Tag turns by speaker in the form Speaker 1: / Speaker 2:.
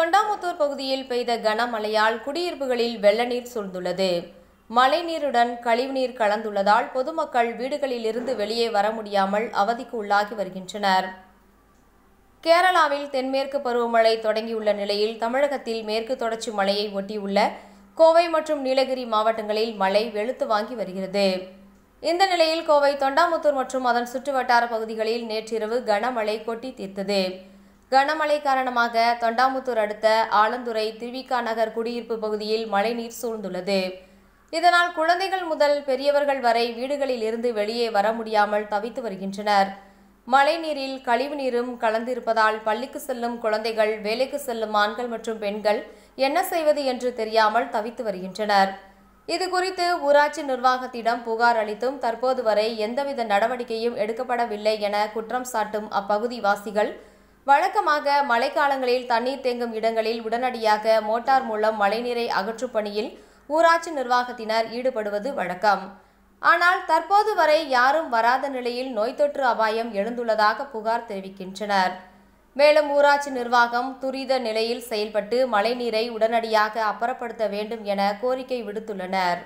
Speaker 1: தொண்டாமுத்தூர் பகுதியில் பெய்த கனமழையால் குடியிருப்புகளில் வெள்ளநீர் சூழ்ந்துள்ளது மழைநீருடன் கழிவுநீர் கலந்துள்ளதால் பொதுமக்கள் வீடுகளிலிருந்து வெளியே வர முடியாமல் அவதிக்கு உள்ளாகி வருகின்றனர் கேரளாவில் தென்மேற்கு பருவமழை தொடங்கியுள்ள நிலையில் தமிழகத்தில் மேற்கு தொடர்ச்சி மழையை ஒட்டியுள்ள கோவை மற்றும் நீலகிரி மாவட்டங்களில் மழை வெளுத்து வாங்கி வருகிறது இந்த நிலையில் கோவை தொண்டாமுத்தூர் மற்றும் அதன் சுற்றுவட்டார பகுதிகளில் நேற்றிரவு கனமழை கொட்டி தீர்த்தது கனமழை காரணமாக தொண்டாமுத்தூர் அடுத்த ஆலந்துறை திருவிக்கா நகர் குடியிருப்பு பகுதியில் மழைநீர் சூழ்ந்துள்ளது இதனால் குழந்தைகள் முதல் பெரியவர்கள் வரை வீடுகளில் இருந்து வெளியே வர முடியாமல் தவித்து வருகின்றனர் மழைநீரில் கழிவு நீரும் கலந்திருப்பதால் பள்ளிக்கு செல்லும் குழந்தைகள் வேலைக்கு செல்லும் ஆண்கள் மற்றும் பெண்கள் என்ன செய்வது என்று தெரியாமல் தவித்து வருகின்றனர் இதுகுறித்து ஊராட்சி நிர்வாகத்திடம் புகார் அளித்தும் தற்போது வரை எந்தவித நடவடிக்கையும் எடுக்கப்படவில்லை என குற்றம் சாட்டும் அப்பகுதிவாசிகள் வாசிகள் வழக்கமாக மழைக்காலங்களில் தண்ணீர் தேங்கும் இடங்களில் உடனடியாக மோட்டார் மூலம் மழைநீரை அகற்றும் பணியில் ஊராட்சி நிர்வாகத்தினர் ஈடுபடுவது வழக்கம் ஆனால் தற்போது வரை யாரும் வராத நிலையில் நோய் தொற்று அபாயம் எழுந்துள்ளதாக புகார் தெரிவிக்கின்றனர் மேலும் ஊராட்சி நிர்வாகம் துரித நிலையில் செயல்பட்டு மழைநீரை உடனடியாக அப்புறப்படுத்த வேண்டும் என கோரிக்கை விடுத்துள்ளனர்